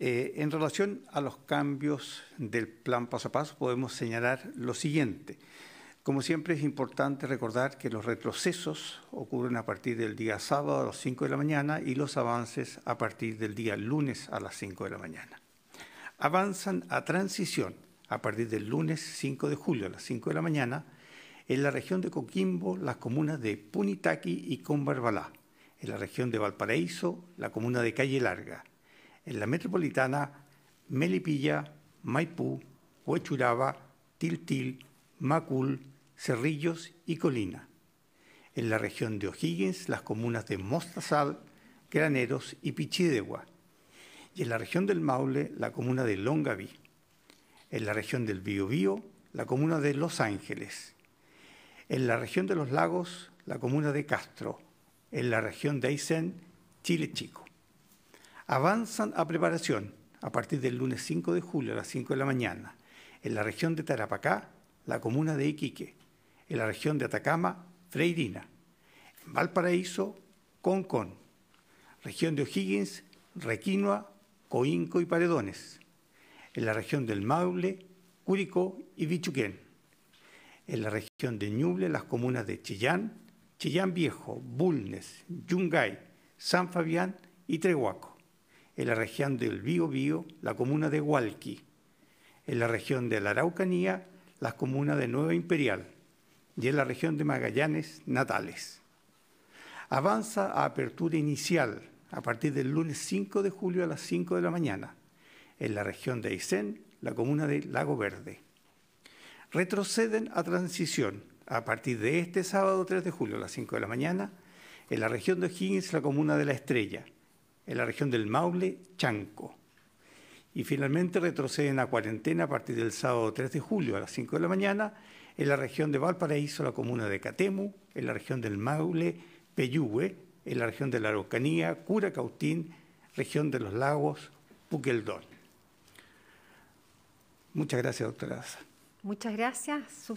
Eh, en relación a los cambios del plan paso a paso, podemos señalar lo siguiente. Como siempre es importante recordar que los retrocesos ocurren a partir del día sábado a las 5 de la mañana y los avances a partir del día lunes a las 5 de la mañana. Avanzan a transición a partir del lunes 5 de julio a las 5 de la mañana en la región de Coquimbo las comunas de Punitaqui y Combarbalá, en la región de Valparaíso la comuna de Calle Larga, en la metropolitana Melipilla, Maipú, Huachuraba, Tiltil, Macul, Cerrillos y Colina. En la región de O'Higgins, las comunas de Mostazal, Graneros y Pichidegua. Y en la región del Maule, la comuna de Longaví. En la región del Biobío, la comuna de Los Ángeles. En la región de los lagos, la comuna de Castro. En la región de Aysén, Chile Chico avanzan a preparación a partir del lunes 5 de julio a las 5 de la mañana en la región de Tarapacá, la comuna de Iquique, en la región de Atacama, Freirina, en Valparaíso, Concón, región de O'Higgins, Requinoa, Coinco y Paredones, en la región del Maule, Curicó y Vichuquén, en la región de Ñuble, las comunas de Chillán, Chillán Viejo, Bulnes, Yungay, San Fabián y Trehuaco en la región del Biobío, la comuna de Hualqui, en la región de la Araucanía, la comuna de Nueva Imperial y en la región de Magallanes, Natales. Avanza a apertura inicial a partir del lunes 5 de julio a las 5 de la mañana, en la región de Aysén, la comuna de Lago Verde. Retroceden a transición a partir de este sábado 3 de julio a las 5 de la mañana, en la región de O'Higgins, la comuna de La Estrella, en la región del Maule, Chanco. Y finalmente retroceden a cuarentena a partir del sábado 3 de julio a las 5 de la mañana en la región de Valparaíso, la comuna de Catemu, en la región del Maule, Peyúgue, en la región de la Araucanía, Curacautín, región de los lagos, Puqueldón. Muchas gracias, doctora. Muchas gracias,